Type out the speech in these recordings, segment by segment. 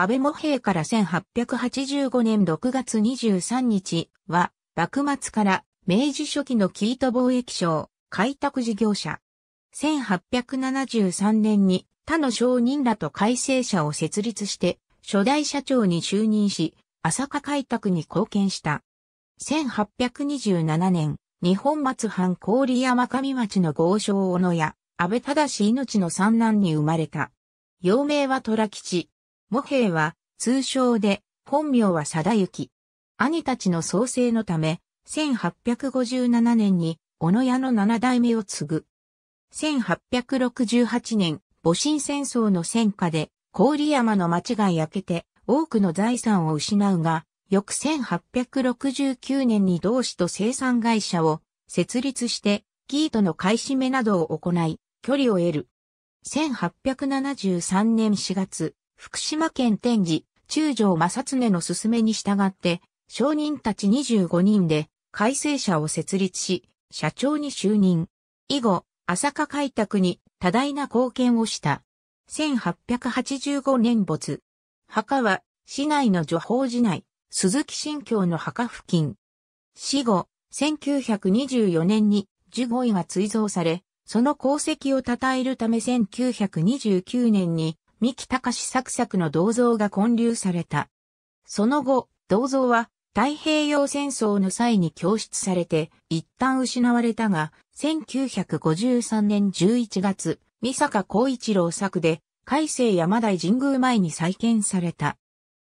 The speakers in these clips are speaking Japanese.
安倍茂平から1885年6月23日は、幕末から明治初期のキート貿易商、開拓事業者。1873年に他の商人らと改正者を設立して、初代社長に就任し、朝霞開拓に貢献した。1827年、日本松藩郡山上町の豪商小野屋、安倍忠命の三男に生まれた。幼名は虎吉、母兵は、通称で、本名は貞行。兄たちの創生のため、1857年に、小野屋の七代目を継ぐ。1868年、戊辰戦争の戦火で、郡山の町が焼けて、多くの財産を失うが、翌1869年に同志と生産会社を設立して、ギートの買い占めなどを行い、距離を得る。1873年4月、福島県天寺、中条正常の勧めに従って、商人たち25人で、改正社を設立し、社長に就任。以後、朝霞開拓に多大な貢献をした。1885年没。墓は、市内の女法寺内、鈴木新教の墓付近。死後、1924年に十五位が追贈され、その功績を称えるため1929年に三木隆作作の銅像が建立された。その後、銅像は太平洋戦争の際に供出されて一旦失われたが、1953年11月、三坂光一郎作で、海星山大神宮前に再建された。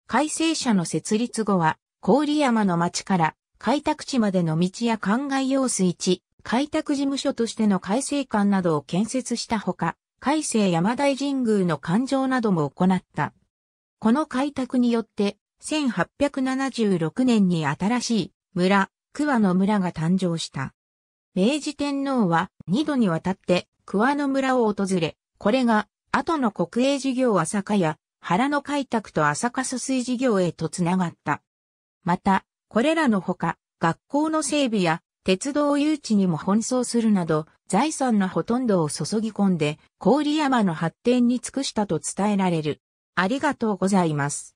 海星社の設立後は、郡山の町から開拓地までの道や灌漑用水地、開拓事務所としての改正館などを建設したほか、海星山大神宮の環状なども行った。この開拓によって、1876年に新しい村、桑野村が誕生した。明治天皇は二度にわたって桑野村を訪れ、これが後の国営事業朝霞や原の開拓と朝霞疎水事業へとつながった。また、これらのほか、学校の整備や鉄道誘致にも奔走するなど、財産のほとんどを注ぎ込んで、郡山の発展に尽くしたと伝えられる。ありがとうございます。